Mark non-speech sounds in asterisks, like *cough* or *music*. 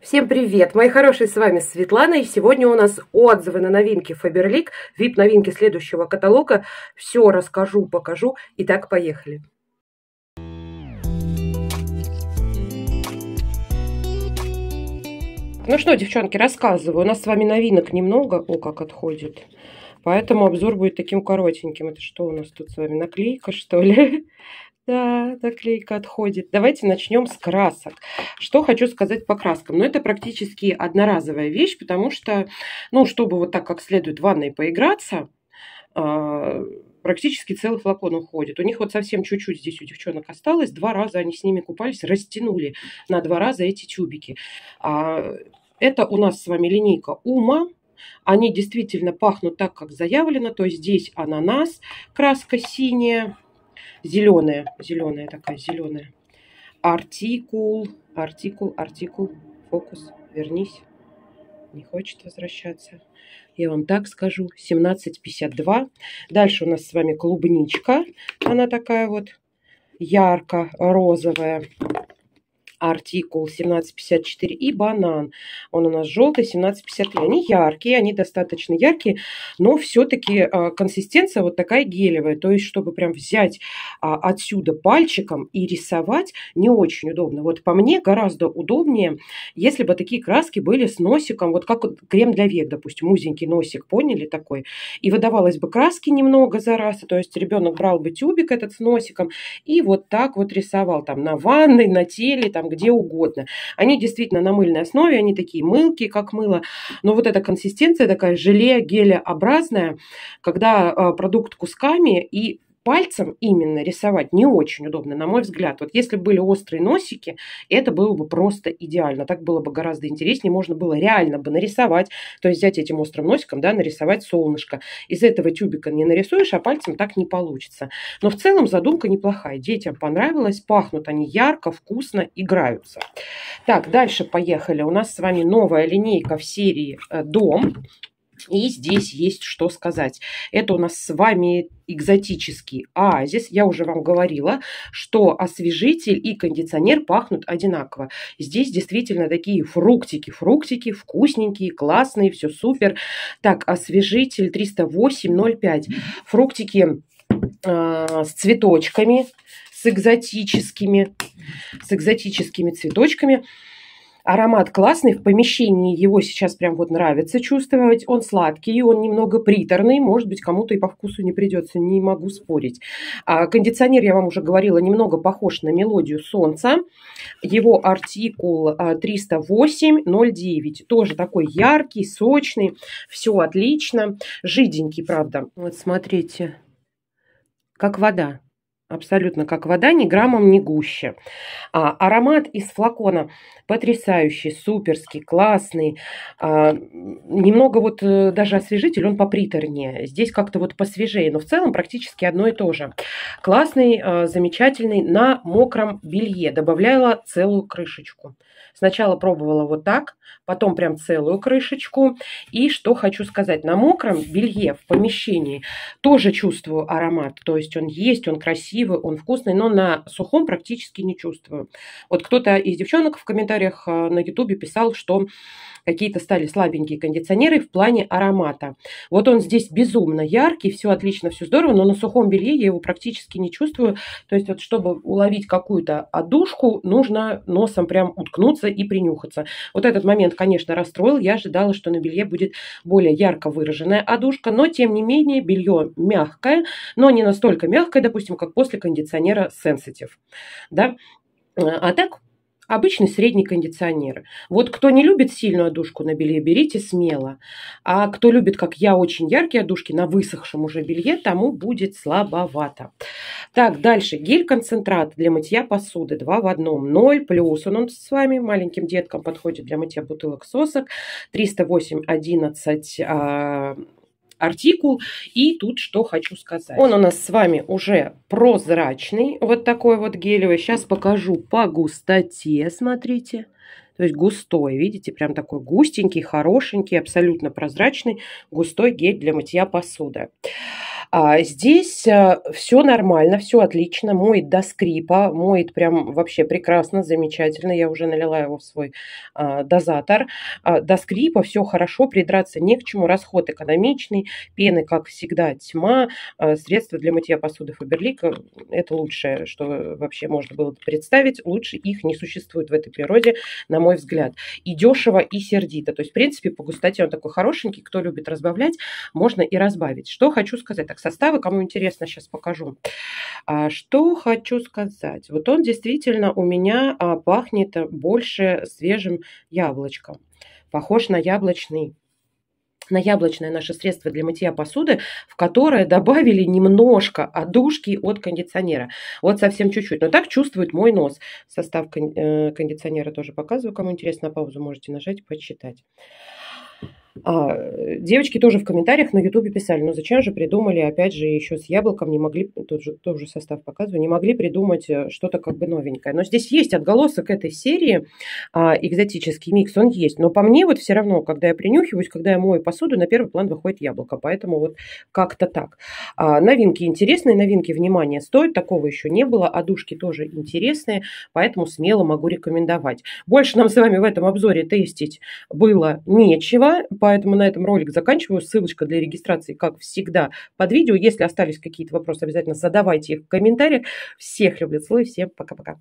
Всем привет! Мои хорошие, с вами Светлана, и сегодня у нас отзывы на новинки Faberlic, VIP-новинки следующего каталога. Все расскажу, покажу. Итак, поехали! Ну что, девчонки, рассказываю. У нас с вами новинок немного. О, как отходит. Поэтому обзор будет таким коротеньким. Это что у нас тут с вами, наклейка, что ли? *laughs* Да, так наклейка отходит. Давайте начнем с красок. Что хочу сказать по краскам. Но ну, это практически одноразовая вещь, потому что, ну, чтобы вот так как следует в ванной поиграться, а, практически целый флакон уходит. У них вот совсем чуть-чуть здесь у девчонок осталось. Два раза они с ними купались, растянули на два раза эти тюбики. А, это у нас с вами линейка Ума. Они действительно пахнут так, как заявлено. То есть здесь ананас, краска синяя, Зеленая, зеленая такая, зеленая. Артикул, артикул, артикул. Фокус, вернись. Не хочет возвращаться. Я вам так скажу. 17,52. Дальше у нас с вами клубничка. Она такая вот ярко-розовая артикул 1754 и банан. Он у нас желтый 1753. Они яркие, они достаточно яркие, но все-таки э, консистенция вот такая гелевая. То есть, чтобы прям взять а, отсюда пальчиком и рисовать, не очень удобно. Вот по мне гораздо удобнее, если бы такие краски были с носиком, вот как крем для век, допустим, узенький носик, поняли такой? И выдавалось бы краски немного за раз, то есть ребенок брал бы тюбик этот с носиком и вот так вот рисовал там на ванной, на теле, там где угодно. Они действительно на мыльной основе, они такие мылки, как мыло, но вот эта консистенция такая желе, гелеобразная, когда а, продукт кусками и пальцем именно рисовать не очень удобно, на мой взгляд. Вот если были острые носики, это было бы просто идеально. Так было бы гораздо интереснее, можно было реально бы нарисовать, то есть взять этим острым носиком, да, нарисовать солнышко. Из этого тюбика не нарисуешь, а пальцем так не получится. Но в целом задумка неплохая. Детям понравилось, пахнут они ярко, вкусно, играются. Так, дальше поехали. У нас с вами новая линейка в серии э, «Дом». И здесь есть что сказать. Это у нас с вами экзотический оазис. Я уже вам говорила, что освежитель и кондиционер пахнут одинаково. Здесь действительно такие фруктики, фруктики, вкусненькие, классные, все супер. Так, освежитель 308.05. Фруктики э, с цветочками, с экзотическими, с экзотическими цветочками. Аромат классный, в помещении его сейчас прям вот нравится чувствовать. Он сладкий, он немного приторный, может быть, кому-то и по вкусу не придется, не могу спорить. А, кондиционер, я вам уже говорила, немного похож на мелодию солнца. Его артикул 308-09, а, тоже такой яркий, сочный, все отлично. Жиденький, правда. Вот смотрите, как вода абсолютно как вода, ни граммом не гуще. А, аромат из флакона потрясающий, суперский, классный. А, немного вот э, даже освежитель, он поприторнее. Здесь как-то вот посвежее, но в целом практически одно и то же. Классный, а, замечательный на мокром белье. Добавляла целую крышечку. Сначала пробовала вот так, потом прям целую крышечку. И что хочу сказать, на мокром белье в помещении тоже чувствую аромат. То есть он есть, он красивый красивый, он вкусный, но на сухом практически не чувствую. Вот кто-то из девчонок в комментариях э, на ютубе писал, что какие-то стали слабенькие кондиционеры в плане аромата. Вот он здесь безумно яркий, все отлично, все здорово, но на сухом белье я его практически не чувствую. То есть вот чтобы уловить какую-то одушку, нужно носом прям уткнуться и принюхаться. Вот этот момент, конечно, расстроил. Я ожидала, что на белье будет более ярко выраженная одушка, но тем не менее белье мягкое, но не настолько мягкое, допустим, как после кондиционера Sensitive. Да? А, а так Обычный средний кондиционер. Вот кто не любит сильную одушку на белье, берите смело. А кто любит, как я, очень яркие одушки на высохшем уже белье, тому будет слабовато. Так, дальше. Гель-концентрат для мытья посуды. Два в одном. 0 плюс. Он, он с вами маленьким деткам подходит для мытья бутылок сосок. 308 11 артикул. И тут что хочу сказать. Он у нас с вами уже прозрачный, вот такой вот гелевый. Сейчас покажу по густоте, смотрите. То есть густой, видите, прям такой густенький, хорошенький, абсолютно прозрачный, густой гель для мытья посуды. А здесь э, все нормально, все отлично, моет до скрипа, моет прям вообще прекрасно, замечательно. Я уже налила его в свой а, дозатор. А, до скрипа все хорошо, придраться не к чему, расход экономичный, пены, как всегда, тьма, а, средства для мытья посуды Фаберлик – это лучшее, что вообще можно было представить. Лучше их не существует в этой природе, на мой взгляд. И дешево, и сердито. То есть, в принципе, по густоте он такой хорошенький, кто любит разбавлять, можно и разбавить. Что хочу сказать, так составы, кому интересно, сейчас покажу. А, что хочу сказать. Вот он действительно у меня а, пахнет больше свежим яблочком. Похож на яблочный на яблочное наше средство для мытья посуды, в которое добавили немножко одушки от кондиционера. Вот совсем чуть-чуть. Но так чувствует мой нос. Состав э, кондиционера тоже показываю. Кому интересно, паузу можете нажать, почитать. А, девочки тоже в комментариях на Ютубе писали, ну зачем же придумали, опять же, еще с яблоком не могли, тот же, тот же состав показываю, не могли придумать э, что-то как бы новенькое. Но здесь есть отголосок этой серии, а, экзотический микс, он есть. Но по мне вот все равно, когда я принюхиваюсь, когда я мою посуду, на первый план выходит яблоко. Поэтому вот как-то так. А, новинки интересные, новинки внимания стоят, такого еще не было. Одушки тоже интересные, поэтому смело могу рекомендовать. Больше нам с вами в этом обзоре тестить было нечего Поэтому на этом ролик заканчиваю. Ссылочка для регистрации, как всегда, под видео. Если остались какие-то вопросы, обязательно задавайте их в комментариях. Всех люблю, целую, всем пока-пока.